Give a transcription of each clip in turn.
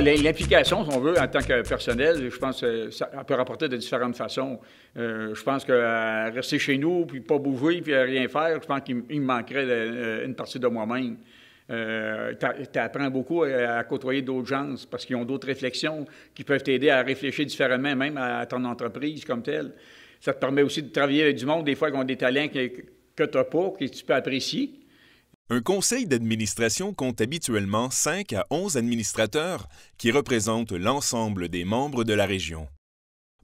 l'implication, si on veut, en tant que personnel, je pense que ça peut rapporter de différentes façons. Euh, je pense que euh, rester chez nous, puis pas bouger, puis rien faire, je pense qu'il me manquerait euh, une partie de moi-même. tu apprends beaucoup à, côtoyer d'autres gens parce qu'ils ont d'autres réflexions qui peuvent t'aider à réfléchir différemment, même à, ton entreprise comme telle. Ça te permet aussi de travailler avec du monde, des fois, qui ont des talents que, que tu n'as pas, que tu peux apprécier. Un conseil d'administration compte habituellement 5 à 11 administrateurs qui représentent l'ensemble des membres de la région.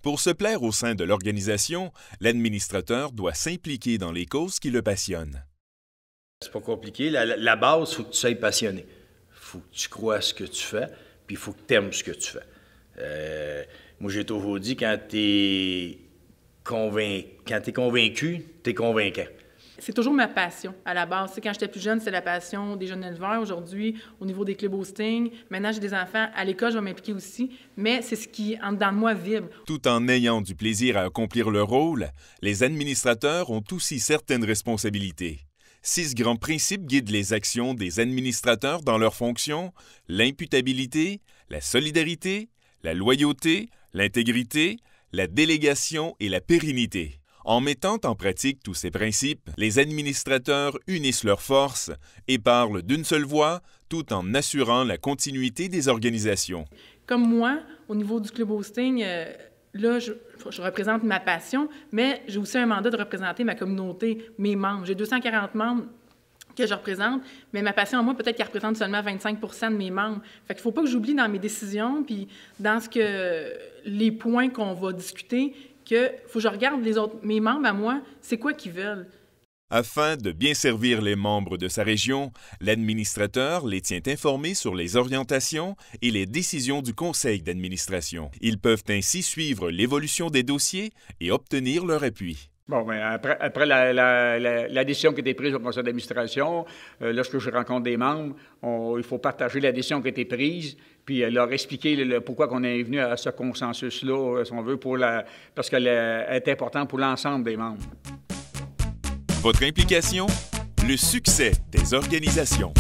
Pour se plaire au sein de l'organisation, l'administrateur doit s'impliquer dans les causes qui le passionnent. C'est pas compliqué. La, base, il faut que tu sois passionné. faut que tu crois à ce que tu fais, puis il faut que tu aimes ce que tu fais. Euh, moi, j'ai toujours dit, quand tu es, es convaincu, tu es convaincant c'est toujours ma passion à la base. quand j'étais plus jeune, c'est la passion des jeunes éleveurs. Aujourd'hui, au niveau des clubs hosting, maintenant j'ai des enfants. À l'école, je vais m'impliquer aussi, mais c'est ce qui, en dedans de moi, vibre. Tout en ayant du plaisir à accomplir leur rôle, les administrateurs ont aussi certaines responsabilités. Six grands principes guident les actions des administrateurs dans leurs fonctions l'imputabilité, la solidarité, la loyauté, l'intégrité, la délégation et la pérennité. En mettant en pratique tous ces principes, les administrateurs unissent leurs forces et parlent d'une seule voix tout en assurant la continuité des organisations. Comme moi, au niveau du club hosting, euh, là, je, représente ma passion, mais j'ai aussi un mandat de représenter ma communauté, mes membres. J'ai 240 membres que je représente, mais ma passion, moi, peut-être qu'elle représente seulement 25 de mes membres. Fait qu'il faut pas que j'oublie dans mes décisions, puis dans ce que les points qu'on va discuter, que faut je regarde autres, mes membres à moi, c'est quoi qu'ils veulent. Afin de bien servir les membres de sa région, l'administrateur les tient informés sur les orientations et les décisions du conseil d'administration. Ils peuvent ainsi suivre l'évolution des dossiers et obtenir leur appui. Bon, mais ben, après, la, décision qui a été prise au conseil d'administration, euh, lorsque je rencontre des membres, il faut partager la décision qui a été prise, puis euh, leur expliquer pourquoi on est venu à ce consensus-là, euh, si on veut, pour parce qu'elle est importante pour l'ensemble des membres. Votre implication, le succès des organisations.